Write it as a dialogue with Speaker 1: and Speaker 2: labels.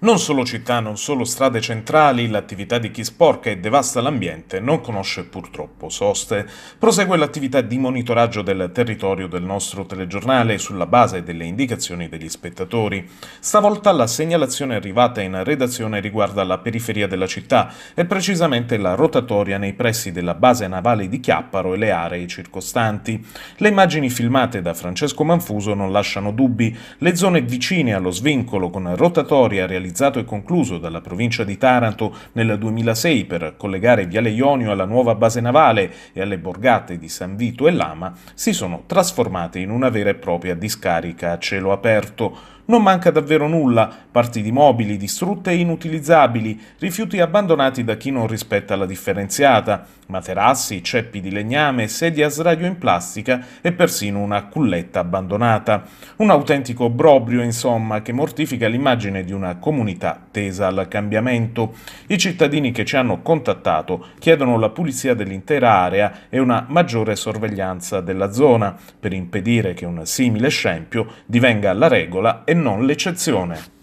Speaker 1: Non solo città, non solo strade centrali, l'attività di chi sporca e devasta l'ambiente non conosce purtroppo soste. Prosegue l'attività di monitoraggio del territorio del nostro telegiornale sulla base delle indicazioni degli spettatori. Stavolta la segnalazione arrivata in redazione riguarda la periferia della città e precisamente la rotatoria nei pressi della base navale di Chiapparo e le aree circostanti. Le immagini filmate da Francesco Manfuso non lasciano dubbi. Le zone vicine allo svincolo con rotatoria realizzata realizzato e concluso dalla provincia di Taranto nel 2006 per collegare Viale Ionio alla nuova base navale e alle borgate di San Vito e Lama, si sono trasformate in una vera e propria discarica a cielo aperto. Non manca davvero nulla, parti di mobili distrutte e inutilizzabili, rifiuti abbandonati da chi non rispetta la differenziata, materassi, ceppi di legname, sedie a sradio in plastica e persino una culletta abbandonata. Un autentico obbrobrio, insomma, che mortifica l'immagine di una comunità comunità tesa al cambiamento. I cittadini che ci hanno contattato chiedono la pulizia dell'intera area e una maggiore sorveglianza della zona per impedire che un simile scempio divenga la regola e non l'eccezione.